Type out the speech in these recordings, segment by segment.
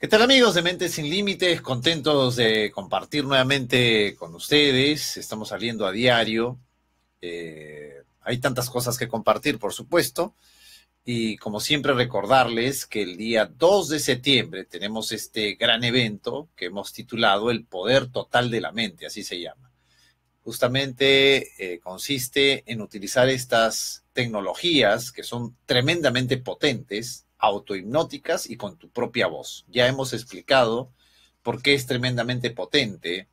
¿Qué tal amigos de Mente Sin Límites? Contentos de compartir nuevamente con ustedes. Estamos saliendo a diario. Eh, hay tantas cosas que compartir, por supuesto. Y como siempre recordarles que el día 2 de septiembre tenemos este gran evento que hemos titulado El Poder Total de la Mente, así se llama. Justamente eh, consiste en utilizar estas tecnologías que son tremendamente potentes, autohipnóticas y con tu propia voz. Ya hemos explicado por qué es tremendamente potente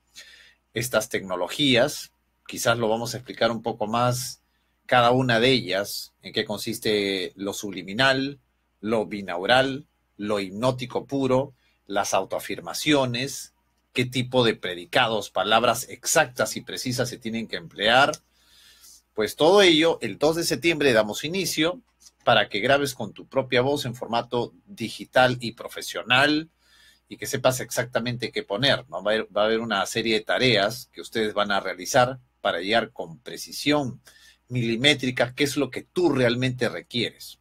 estas tecnologías. Quizás lo vamos a explicar un poco más cada una de ellas, en qué consiste lo subliminal, lo binaural, lo hipnótico puro, las autoafirmaciones, qué tipo de predicados, palabras exactas y precisas se tienen que emplear. Pues todo ello, el 2 de septiembre damos inicio para que grabes con tu propia voz en formato digital y profesional y que sepas exactamente qué poner. Va, a haber, va a haber una serie de tareas que ustedes van a realizar para llegar con precisión milimétrica qué es lo que tú realmente requieres.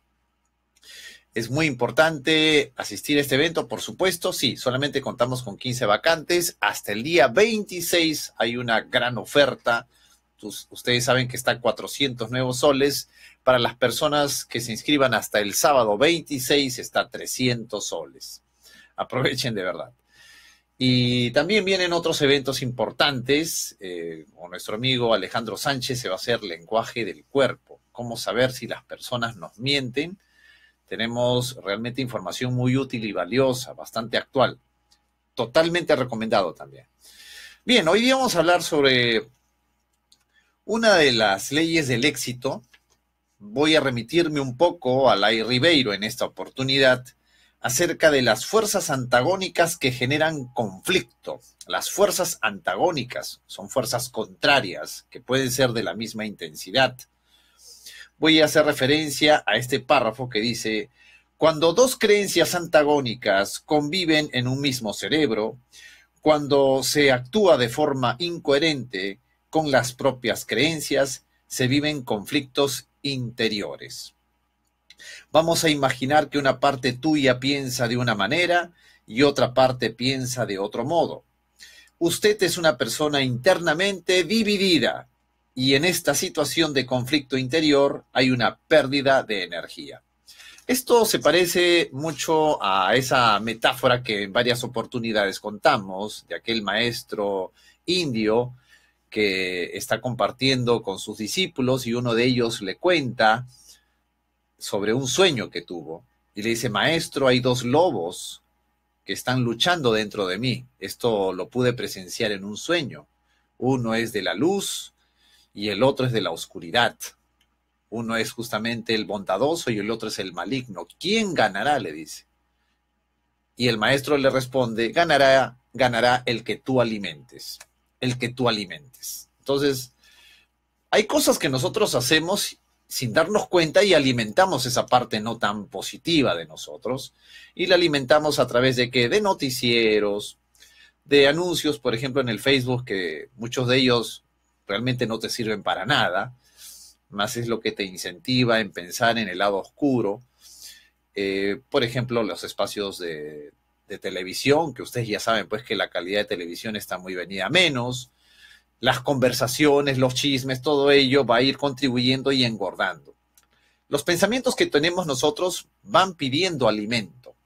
Es muy importante asistir a este evento, por supuesto, sí, solamente contamos con 15 vacantes. Hasta el día 26 hay una gran oferta pues, ustedes saben que está 400 nuevos soles. Para las personas que se inscriban hasta el sábado 26 está 300 soles. Aprovechen de verdad. Y también vienen otros eventos importantes. Eh, nuestro amigo Alejandro Sánchez se va a hacer lenguaje del cuerpo. Cómo saber si las personas nos mienten. Tenemos realmente información muy útil y valiosa, bastante actual. Totalmente recomendado también. Bien, hoy vamos a hablar sobre una de las leyes del éxito, voy a remitirme un poco a Lai Ribeiro en esta oportunidad, acerca de las fuerzas antagónicas que generan conflicto. Las fuerzas antagónicas son fuerzas contrarias que pueden ser de la misma intensidad. Voy a hacer referencia a este párrafo que dice, cuando dos creencias antagónicas conviven en un mismo cerebro, cuando se actúa de forma incoherente, con las propias creencias, se viven conflictos interiores. Vamos a imaginar que una parte tuya piensa de una manera y otra parte piensa de otro modo. Usted es una persona internamente dividida y en esta situación de conflicto interior hay una pérdida de energía. Esto se parece mucho a esa metáfora que en varias oportunidades contamos de aquel maestro indio que está compartiendo con sus discípulos y uno de ellos le cuenta sobre un sueño que tuvo y le dice, maestro, hay dos lobos que están luchando dentro de mí. Esto lo pude presenciar en un sueño. Uno es de la luz y el otro es de la oscuridad. Uno es justamente el bondadoso y el otro es el maligno. ¿Quién ganará? le dice. Y el maestro le responde, ganará, ganará el que tú alimentes el que tú alimentes. Entonces, hay cosas que nosotros hacemos sin darnos cuenta y alimentamos esa parte no tan positiva de nosotros y la alimentamos a través de qué? De noticieros, de anuncios, por ejemplo, en el Facebook, que muchos de ellos realmente no te sirven para nada, más es lo que te incentiva en pensar en el lado oscuro. Eh, por ejemplo, los espacios de, de televisión, que ustedes ya saben, pues que la calidad de televisión está muy venida a menos, las conversaciones, los chismes, todo ello va a ir contribuyendo y engordando. Los pensamientos que tenemos nosotros van pidiendo alimento.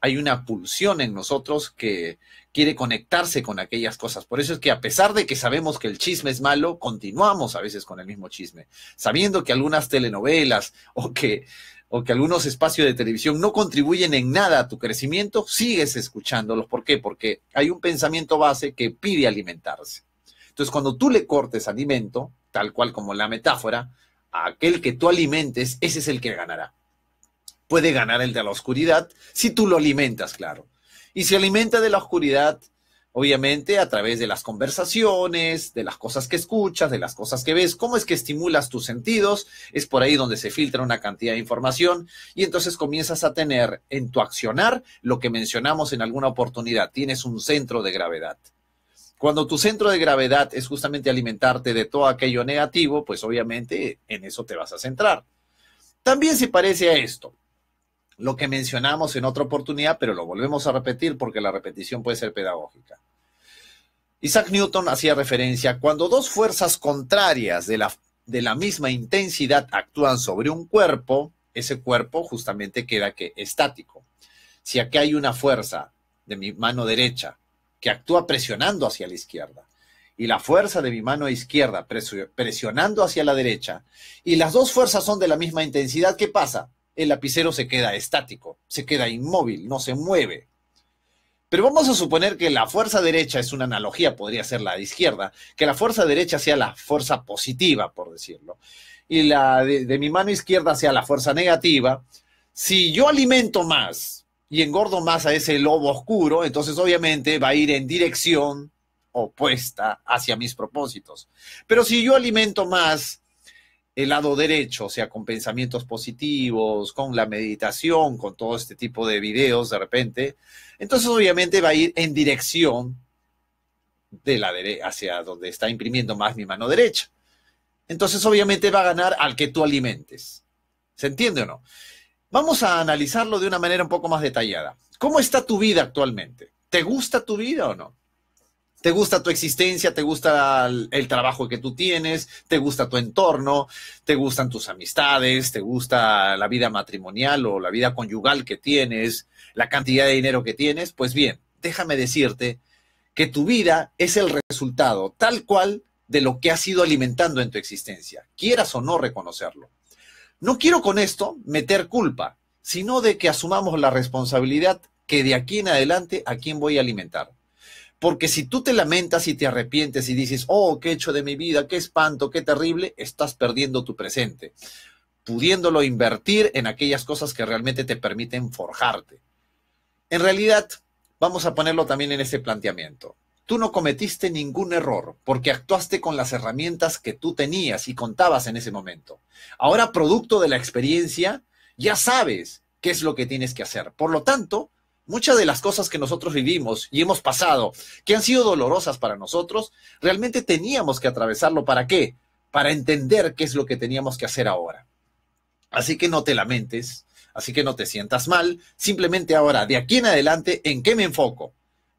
Hay una pulsión en nosotros que quiere conectarse con aquellas cosas. Por eso es que a pesar de que sabemos que el chisme es malo, continuamos a veces con el mismo chisme, sabiendo que algunas telenovelas o que o que algunos espacios de televisión no contribuyen en nada a tu crecimiento, sigues escuchándolos. ¿Por qué? Porque hay un pensamiento base que pide alimentarse. Entonces, cuando tú le cortes alimento, tal cual como la metáfora, a aquel que tú alimentes, ese es el que ganará. Puede ganar el de la oscuridad si tú lo alimentas, claro. Y si alimenta de la oscuridad, Obviamente a través de las conversaciones, de las cosas que escuchas, de las cosas que ves, cómo es que estimulas tus sentidos, es por ahí donde se filtra una cantidad de información y entonces comienzas a tener en tu accionar lo que mencionamos en alguna oportunidad, tienes un centro de gravedad. Cuando tu centro de gravedad es justamente alimentarte de todo aquello negativo, pues obviamente en eso te vas a centrar. También se parece a esto lo que mencionamos en otra oportunidad, pero lo volvemos a repetir porque la repetición puede ser pedagógica. Isaac Newton hacía referencia, cuando dos fuerzas contrarias de la, de la misma intensidad actúan sobre un cuerpo, ese cuerpo justamente queda que estático. Si aquí hay una fuerza de mi mano derecha que actúa presionando hacia la izquierda, y la fuerza de mi mano izquierda presionando hacia la derecha, y las dos fuerzas son de la misma intensidad, ¿qué pasa? el lapicero se queda estático, se queda inmóvil, no se mueve. Pero vamos a suponer que la fuerza derecha es una analogía, podría ser la de izquierda, que la fuerza derecha sea la fuerza positiva, por decirlo, y la de, mi mano izquierda sea la fuerza negativa. Si yo alimento más y engordo más a ese lobo oscuro, entonces obviamente va a ir en dirección opuesta hacia mis propósitos. Pero si yo alimento más el lado derecho, o sea, con pensamientos positivos, con la meditación, con todo este tipo de videos de repente, entonces obviamente va a ir en dirección de la hacia donde está imprimiendo más mi mano derecha. Entonces obviamente va a ganar al que tú alimentes. ¿Se entiende o no? Vamos a analizarlo de una manera un poco más detallada. ¿Cómo está tu vida actualmente? ¿Te gusta tu vida o no? te gusta tu existencia, te gusta el, trabajo que tú tienes, te gusta tu entorno, te gustan tus amistades, te gusta la vida matrimonial o la vida conyugal que tienes, la cantidad de dinero que tienes, pues bien, déjame decirte que tu vida es el resultado tal cual de lo que has ido alimentando en tu existencia, quieras o no reconocerlo. No quiero con esto meter culpa, sino de que asumamos la responsabilidad que de aquí en adelante a quién voy a alimentar. Porque si tú te lamentas y te arrepientes y dices, oh, qué hecho de mi vida, qué espanto, qué terrible, estás perdiendo tu presente, pudiéndolo invertir en aquellas cosas que realmente te permiten forjarte. En realidad, vamos a ponerlo también en este planteamiento. Tú no cometiste ningún error porque actuaste con las herramientas que tú tenías y contabas en ese momento. Ahora, producto de la experiencia, ya sabes qué es lo que tienes que hacer. Por lo tanto, muchas de las cosas que nosotros vivimos y hemos pasado, que han sido dolorosas para nosotros, realmente teníamos que atravesarlo. ¿Para qué? Para entender qué es lo que teníamos que hacer ahora. Así que no te lamentes, así que no te sientas mal, simplemente ahora, de aquí en adelante, ¿en qué me enfoco?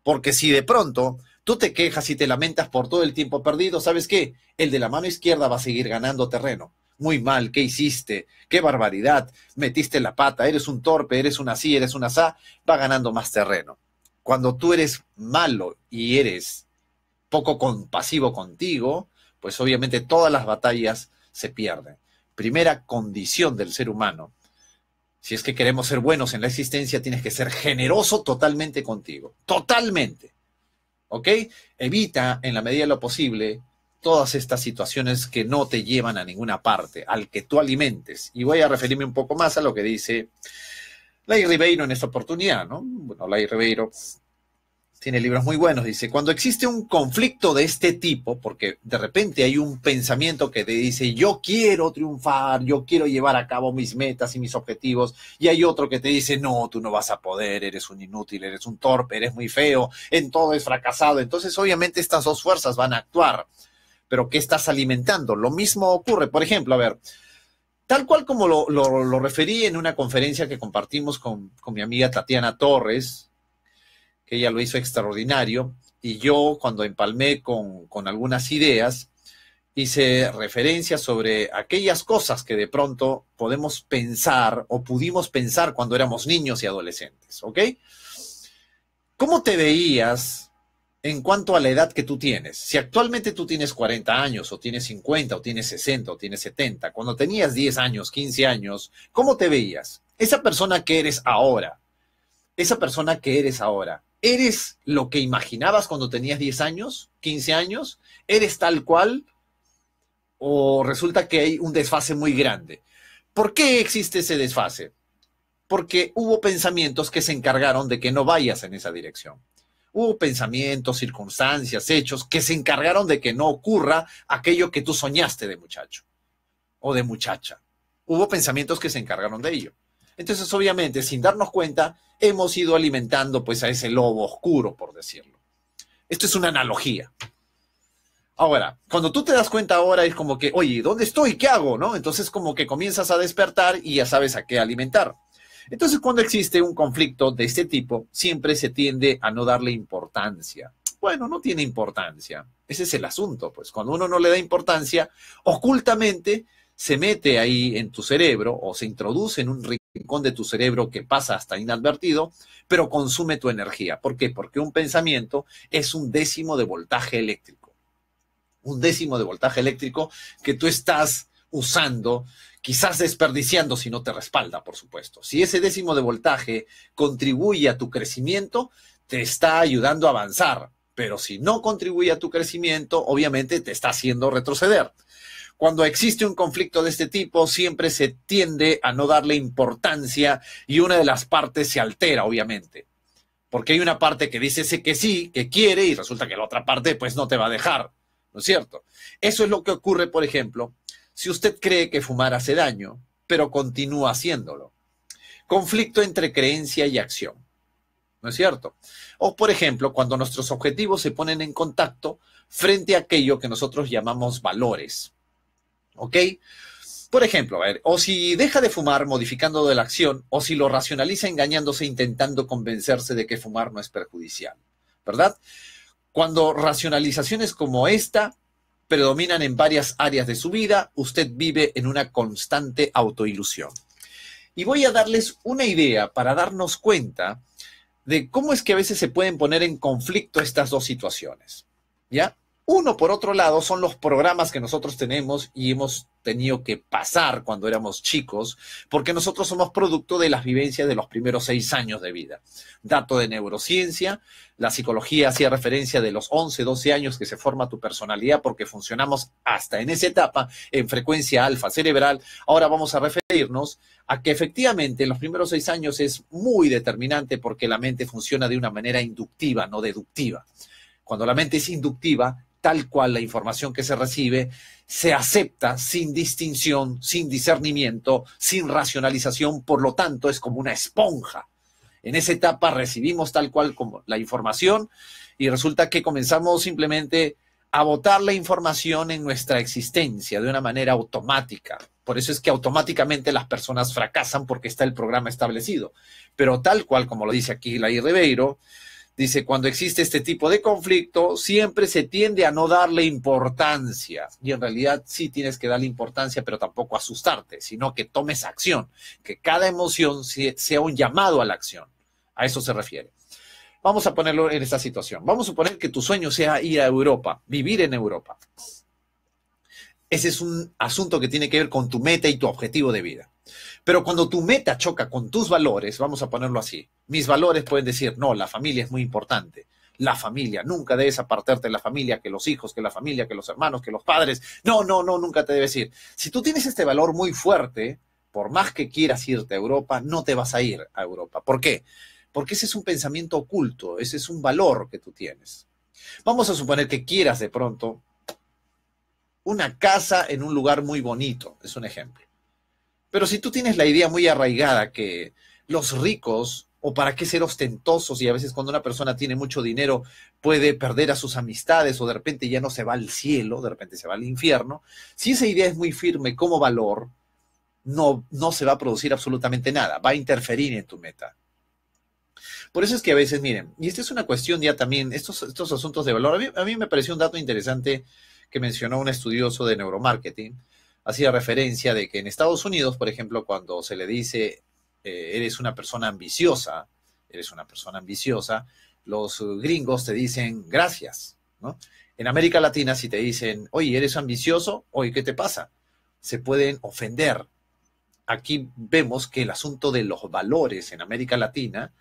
Porque si de pronto tú te quejas y te lamentas por todo el tiempo perdido, ¿sabes qué? El de la mano izquierda va a seguir ganando terreno muy mal, ¿qué hiciste? ¡Qué barbaridad! Metiste la pata, eres un torpe, eres un así, eres un asá, va ganando más terreno. Cuando tú eres malo y eres poco compasivo contigo, pues obviamente todas las batallas se pierden. Primera condición del ser humano. Si es que queremos ser buenos en la existencia, tienes que ser generoso totalmente contigo. Totalmente. ¿Ok? Evita en la medida de lo posible todas estas situaciones que no te llevan a ninguna parte, al que tú alimentes. Y voy a referirme un poco más a lo que dice Lai Ribeiro en esta oportunidad, ¿no? Bueno, Lai Ribeiro tiene libros muy buenos, dice, cuando existe un conflicto de este tipo, porque de repente hay un pensamiento que te dice, yo quiero triunfar, yo quiero llevar a cabo mis metas y mis objetivos, y hay otro que te dice, no, tú no vas a poder, eres un inútil, eres un torpe, eres muy feo, en todo es fracasado, entonces obviamente estas dos fuerzas van a actuar pero ¿qué estás alimentando? Lo mismo ocurre, por ejemplo, a ver, tal cual como lo, referí en una conferencia que compartimos con, mi amiga Tatiana Torres, que ella lo hizo extraordinario, y yo cuando empalmé con, con, algunas ideas, hice referencia sobre aquellas cosas que de pronto podemos pensar o pudimos pensar cuando éramos niños y adolescentes, ¿ok? ¿Cómo te veías en cuanto a la edad que tú tienes. Si actualmente tú tienes 40 años o tienes 50 o tienes 60 o tienes 70, cuando tenías 10 años, 15 años, ¿cómo te veías? Esa persona que eres ahora, esa persona que eres ahora, ¿eres lo que imaginabas cuando tenías 10 años, 15 años? ¿Eres tal cual? ¿O resulta que hay un desfase muy grande? ¿Por qué existe ese desfase? Porque hubo pensamientos que se encargaron de que no vayas en esa dirección. Hubo pensamientos, circunstancias, hechos que se encargaron de que no ocurra aquello que tú soñaste de muchacho o de muchacha. Hubo pensamientos que se encargaron de ello. Entonces, obviamente, sin darnos cuenta, hemos ido alimentando pues a ese lobo oscuro, por decirlo. Esto es una analogía. Ahora, cuando tú te das cuenta ahora es como que, oye, ¿dónde estoy? ¿Qué hago? ¿No? Entonces como que comienzas a despertar y ya sabes a qué alimentar. Entonces, cuando existe un conflicto de este tipo, siempre se tiende a no darle importancia. Bueno, no tiene importancia. Ese es el asunto, pues cuando uno no le da importancia, ocultamente se mete ahí en tu cerebro o se introduce en un rincón de tu cerebro que pasa hasta inadvertido, pero consume tu energía. ¿Por qué? Porque un pensamiento es un décimo de voltaje eléctrico. Un décimo de voltaje eléctrico que tú estás usando, quizás desperdiciando si no te respalda, por supuesto. Si ese décimo de voltaje contribuye a tu crecimiento, te está ayudando a avanzar, pero si no contribuye a tu crecimiento, obviamente te está haciendo retroceder. Cuando existe un conflicto de este tipo, siempre se tiende a no darle importancia y una de las partes se altera, obviamente. Porque hay una parte que dice ese que sí, que quiere, y resulta que la otra parte pues no te va a dejar, ¿no es cierto? Eso es lo que ocurre, por ejemplo, si usted cree que fumar hace daño, pero continúa haciéndolo. Conflicto entre creencia y acción. ¿No es cierto? O, por ejemplo, cuando nuestros objetivos se ponen en contacto frente a aquello que nosotros llamamos valores. ¿Ok? Por ejemplo, a ver, o si deja de fumar modificando de la acción, o si lo racionaliza engañándose intentando convencerse de que fumar no es perjudicial, ¿verdad? Cuando racionalizaciones como esta predominan en varias áreas de su vida, usted vive en una constante autoilusión. Y voy a darles una idea para darnos cuenta de cómo es que a veces se pueden poner en conflicto estas dos situaciones. ¿Ya? Uno, por otro lado, son los programas que nosotros tenemos y hemos tenido que pasar cuando éramos chicos, porque nosotros somos producto de las vivencias de los primeros seis años de vida. Dato de neurociencia, la psicología hacía referencia de los 11, 12 años que se forma tu personalidad, porque funcionamos hasta en esa etapa en frecuencia alfa cerebral. Ahora vamos a referirnos a que efectivamente los primeros seis años es muy determinante porque la mente funciona de una manera inductiva, no deductiva. Cuando la mente es inductiva, tal cual la información que se recibe se acepta sin distinción, sin discernimiento, sin racionalización, por lo tanto es como una esponja. En esa etapa recibimos tal cual como la información y resulta que comenzamos simplemente a botar la información en nuestra existencia de una manera automática. Por eso es que automáticamente las personas fracasan porque está el programa establecido. Pero tal cual como lo dice aquí Lai Ribeiro, Dice, cuando existe este tipo de conflicto, siempre se tiende a no darle importancia. Y en realidad sí tienes que darle importancia, pero tampoco asustarte, sino que tomes acción, que cada emoción sea un llamado a la acción. A eso se refiere. Vamos a ponerlo en esta situación. Vamos a suponer que tu sueño sea ir a Europa, vivir en Europa. Ese es un asunto que tiene que ver con tu meta y tu objetivo de vida. Pero cuando tu meta choca con tus valores, vamos a ponerlo así, mis valores pueden decir, no, la familia es muy importante. La familia, nunca debes apartarte de la familia, que los hijos, que la familia, que los hermanos, que los padres. No, no, no, nunca te debes ir. Si tú tienes este valor muy fuerte, por más que quieras irte a Europa, no te vas a ir a Europa. ¿Por qué? Porque ese es un pensamiento oculto, ese es un valor que tú tienes. Vamos a suponer que quieras de pronto una casa en un lugar muy bonito, es un ejemplo. Pero si tú tienes la idea muy arraigada que los ricos, o para qué ser ostentosos, y a veces cuando una persona tiene mucho dinero puede perder a sus amistades, o de repente ya no se va al cielo, de repente se va al infierno, si esa idea es muy firme como valor, no, no se va a producir absolutamente nada, va a interferir en tu meta. Por eso es que a veces, miren, y esta es una cuestión ya también, estos, asuntos de valor, a mí, a mí me pareció un dato interesante que mencionó un estudioso de neuromarketing, hacía referencia de que en Estados Unidos, por ejemplo, cuando se le dice eh, eres una persona ambiciosa, eres una persona ambiciosa, los gringos te dicen gracias, ¿no? En América Latina, si te dicen, oye, eres ambicioso, oye, ¿qué te pasa? Se pueden ofender. Aquí vemos que el asunto de los valores en América Latina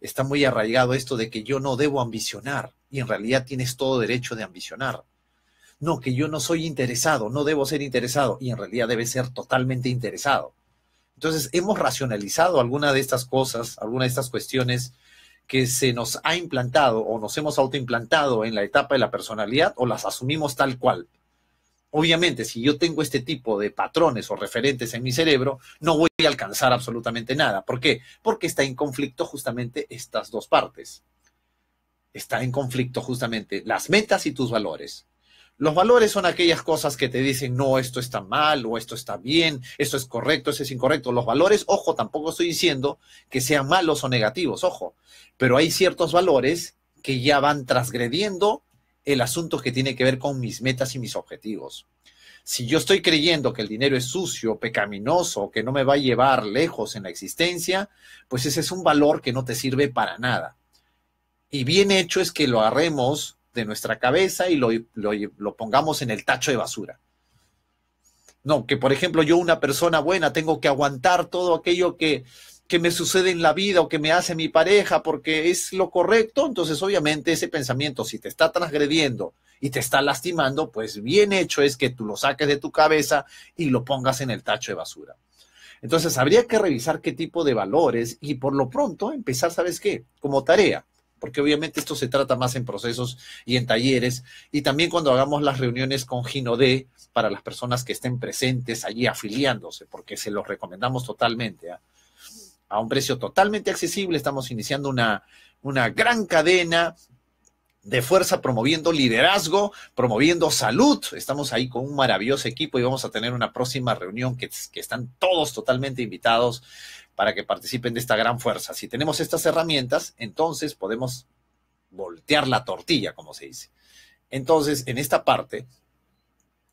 está muy arraigado esto de que yo no debo ambicionar y en realidad tienes todo derecho de ambicionar no, que yo no soy interesado, no debo ser interesado, y en realidad debe ser totalmente interesado. Entonces, hemos racionalizado alguna de estas cosas, alguna de estas cuestiones que se nos ha implantado o nos hemos autoimplantado en la etapa de la personalidad o las asumimos tal cual. Obviamente, si yo tengo este tipo de patrones o referentes en mi cerebro, no voy a alcanzar absolutamente nada. ¿Por qué? Porque está en conflicto justamente estas dos partes. Está en conflicto justamente las metas y tus valores. Los valores son aquellas cosas que te dicen, no, esto está mal o esto está bien, esto es correcto, eso es incorrecto. Los valores, ojo, tampoco estoy diciendo que sean malos o negativos, ojo, pero hay ciertos valores que ya van transgrediendo el asunto que tiene que ver con mis metas y mis objetivos. Si yo estoy creyendo que el dinero es sucio, pecaminoso, que no me va a llevar lejos en la existencia, pues ese es un valor que no te sirve para nada. Y bien hecho es que lo haremos de nuestra cabeza y lo, pongamos en el tacho de basura. No, que por ejemplo yo una persona buena tengo que aguantar todo aquello que, que me sucede en la vida o que me hace mi pareja porque es lo correcto, entonces obviamente ese pensamiento, si te está transgrediendo y te está lastimando, pues bien hecho es que tú lo saques de tu cabeza y lo pongas en el tacho de basura. Entonces habría que revisar qué tipo de valores y por lo pronto empezar, ¿sabes qué? Como tarea, porque obviamente esto se trata más en procesos y en talleres, y también cuando hagamos las reuniones con Gino D para las personas que estén presentes allí afiliándose, porque se los recomendamos totalmente. ¿ah? a un precio totalmente accesible. Estamos iniciando una, una gran cadena de fuerza promoviendo liderazgo, promoviendo salud. Estamos ahí con un maravilloso equipo y vamos a tener una próxima reunión que, están todos totalmente invitados para que participen de esta gran fuerza. Si tenemos estas herramientas, entonces podemos voltear la tortilla, como se dice. Entonces, en esta parte,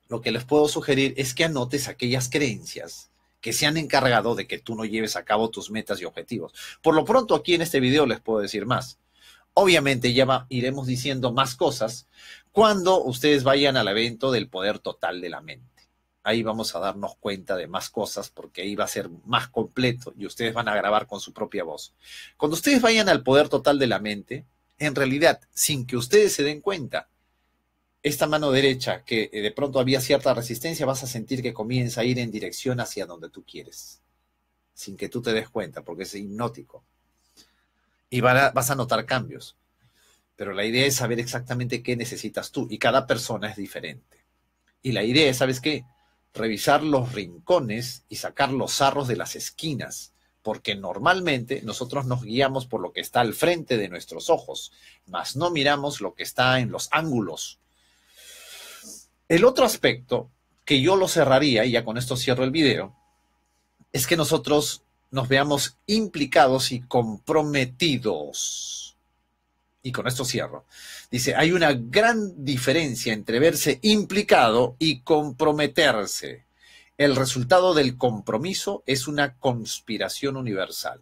lo que les puedo sugerir es que anotes aquellas creencias que se han encargado de que tú no lleves a cabo tus metas y objetivos. Por lo pronto, aquí en este video les puedo decir más. Obviamente ya iremos diciendo más cosas cuando ustedes vayan al evento del poder total de la mente ahí vamos a darnos cuenta de más cosas porque ahí va a ser más completo y ustedes van a grabar con su propia voz. Cuando ustedes vayan al poder total de la mente, en realidad, sin que ustedes se den cuenta, esta mano derecha que eh, de pronto había cierta resistencia, vas a sentir que comienza a ir en dirección hacia donde tú quieres, sin que tú te des cuenta, porque es hipnótico y vas a notar cambios. Pero la idea es saber exactamente qué necesitas tú y cada persona es diferente. Y la idea es, ¿sabes qué? Revisar los rincones y sacar los zarros de las esquinas, porque normalmente nosotros nos guiamos por lo que está al frente de nuestros ojos, mas no miramos lo que está en los ángulos. El otro aspecto que yo lo cerraría, y ya con esto cierro el video, es que nosotros nos veamos implicados y comprometidos. Y con esto cierro. Dice, hay una gran diferencia entre verse implicado y comprometerse. El resultado del compromiso es una conspiración universal.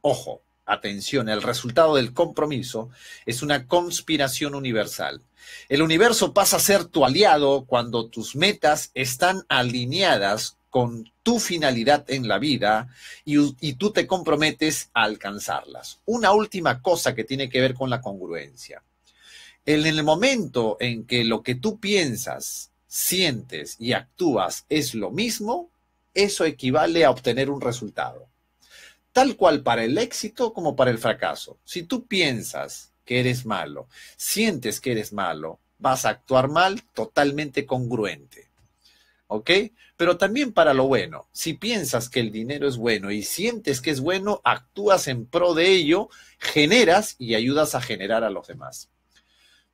Ojo, atención, el resultado del compromiso es una conspiración universal. El universo pasa a ser tu aliado cuando tus metas están alineadas con tu finalidad en la vida y, tú te comprometes a alcanzarlas. Una última cosa que tiene que ver con la congruencia. En el momento en que lo que tú piensas, sientes y actúas es lo mismo, eso equivale a obtener un resultado. Tal cual para el éxito como para el fracaso. Si tú piensas que eres malo, sientes que eres malo, vas a actuar mal totalmente congruente. ¿ok? Pero también para lo bueno. Si piensas que el dinero es bueno y sientes que es bueno, actúas en pro de ello, generas y ayudas a generar a los demás.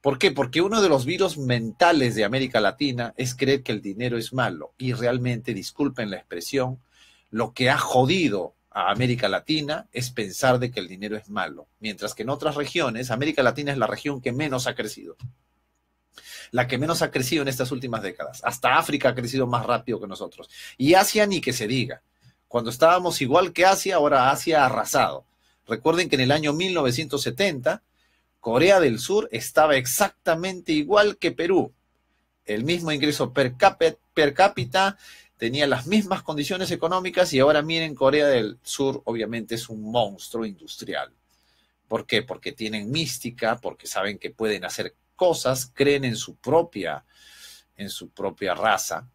¿Por qué? Porque uno de los virus mentales de América Latina es creer que el dinero es malo y realmente, disculpen la expresión, lo que ha jodido a América Latina es pensar de que el dinero es malo, mientras que en otras regiones, América Latina es la región que menos ha crecido la que menos ha crecido en estas últimas décadas. Hasta África ha crecido más rápido que nosotros. Y Asia ni que se diga. Cuando estábamos igual que Asia, ahora Asia ha arrasado. Recuerden que en el año 1970, Corea del Sur estaba exactamente igual que Perú. El mismo ingreso per, cápita, tenía las mismas condiciones económicas y ahora miren, Corea del Sur obviamente es un monstruo industrial. ¿Por qué? Porque tienen mística, porque saben que pueden hacer cosas, creen en su propia, en su propia raza.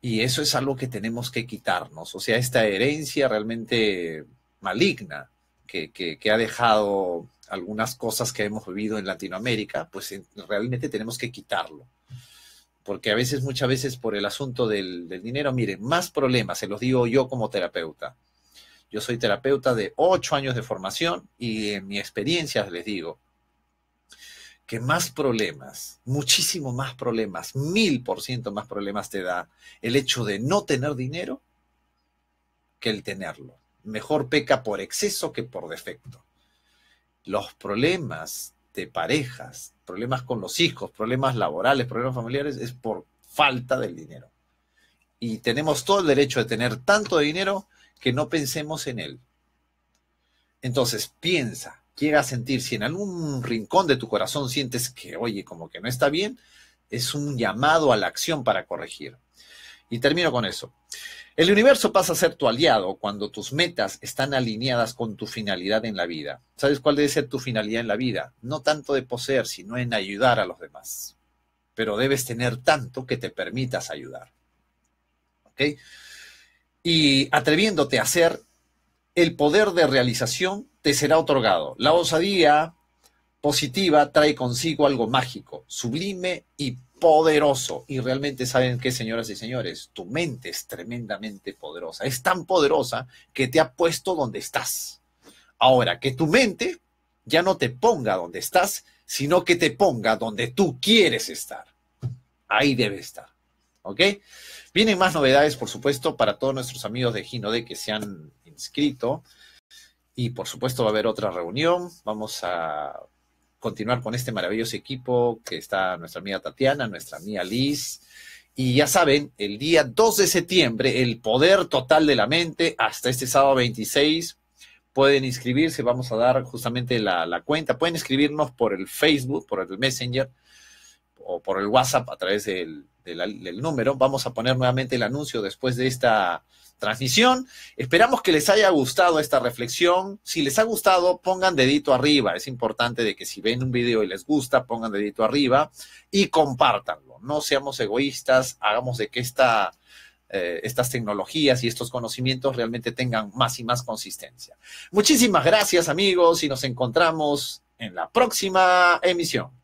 Y eso es algo que tenemos que quitarnos, o sea, esta herencia realmente maligna que, ha dejado algunas cosas que hemos vivido en Latinoamérica, pues realmente tenemos que quitarlo. Porque a veces, muchas veces por el asunto del, del, dinero, miren, más problemas, se los digo yo como terapeuta. Yo soy terapeuta de ocho años de formación y en mi experiencia les digo, que más problemas, muchísimo más problemas, mil por ciento más problemas te da el hecho de no tener dinero que el tenerlo. Mejor peca por exceso que por defecto. Los problemas de parejas, problemas con los hijos, problemas laborales, problemas familiares, es por falta del dinero. Y tenemos todo el derecho de tener tanto dinero que no pensemos en él. Entonces, piensa, llega a sentir, si en algún rincón de tu corazón sientes que, oye, como que no está bien, es un llamado a la acción para corregir. Y termino con eso. El universo pasa a ser tu aliado cuando tus metas están alineadas con tu finalidad en la vida. ¿Sabes cuál debe ser tu finalidad en la vida? No tanto de poseer, sino en ayudar a los demás. Pero debes tener tanto que te permitas ayudar. ¿Ok? Y atreviéndote a hacer el poder de realización te será otorgado. La osadía positiva trae consigo algo mágico, sublime y poderoso. Y realmente saben qué, señoras y señores, tu mente es tremendamente poderosa. Es tan poderosa que te ha puesto donde estás. Ahora, que tu mente ya no te ponga donde estás, sino que te ponga donde tú quieres estar. Ahí debe estar. ¿Ok? Vienen más novedades, por supuesto, para todos nuestros amigos de Gino de que se han inscrito. Y por supuesto va a haber otra reunión. Vamos a continuar con este maravilloso equipo que está nuestra amiga Tatiana, nuestra amiga Liz. Y ya saben, el día 2 de septiembre, el poder total de la mente, hasta este sábado 26, pueden inscribirse. Vamos a dar justamente la, la cuenta. Pueden escribirnos por el Facebook, por el Messenger o por el WhatsApp a través del el número. Vamos a poner nuevamente el anuncio después de esta transmisión. Esperamos que les haya gustado esta reflexión. Si les ha gustado, pongan dedito arriba. Es importante de que si ven un video y les gusta, pongan dedito arriba y compártanlo. No seamos egoístas, hagamos de que esta, eh, estas tecnologías y estos conocimientos realmente tengan más y más consistencia. Muchísimas gracias amigos y nos encontramos en la próxima emisión.